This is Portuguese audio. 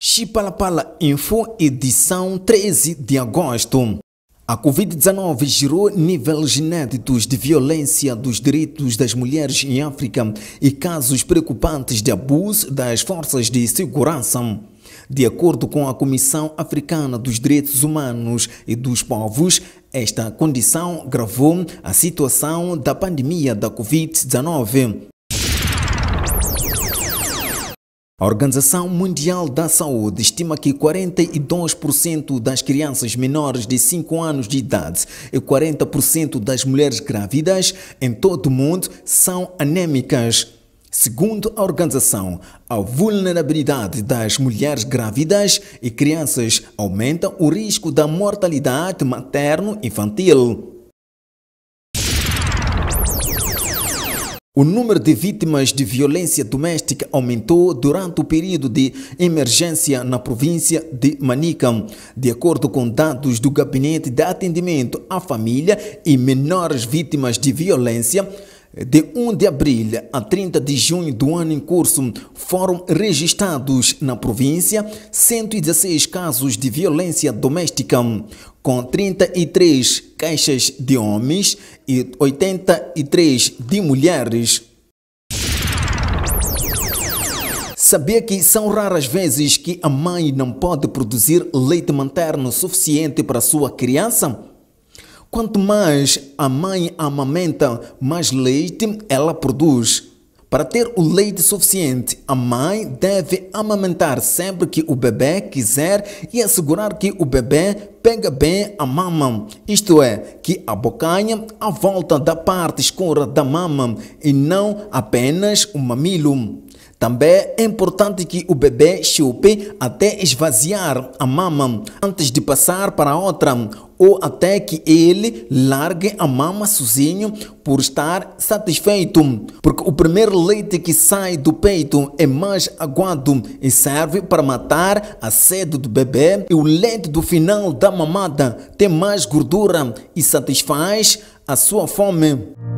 Chipalapala Info, edição 13 de agosto. A Covid-19 gerou níveis inéditos de violência dos direitos das mulheres em África e casos preocupantes de abuso das forças de segurança. De acordo com a Comissão Africana dos Direitos Humanos e dos Povos, esta condição gravou a situação da pandemia da Covid-19. A Organização Mundial da Saúde estima que 42% das crianças menores de 5 anos de idade e 40% das mulheres grávidas em todo o mundo são anêmicas. Segundo a organização, a vulnerabilidade das mulheres grávidas e crianças aumenta o risco da mortalidade materno-infantil. O número de vítimas de violência doméstica aumentou durante o período de emergência na província de Manica. De acordo com dados do Gabinete de Atendimento à Família e Menores Vítimas de Violência, de 1 de abril a 30 de junho do ano em curso, foram registrados na província 116 casos de violência doméstica, com 33 caixas de homens e 83 de mulheres. Sabia que são raras vezes que a mãe não pode produzir leite materno suficiente para sua criança? Quanto mais a mãe amamenta, mais leite ela produz. Para ter o leite suficiente, a mãe deve amamentar sempre que o bebê quiser e assegurar que o bebê pega bem a mama, isto é, que a bocanha à volta da parte escura da mama e não apenas o mamilo. Também é importante que o bebê chupe até esvaziar a mama antes de passar para outra ou até que ele largue a mama sozinho por estar satisfeito, porque o primeiro leite que sai do peito é mais aguado e serve para matar a sede do bebê, e o leite do final da mamada tem mais gordura e satisfaz a sua fome.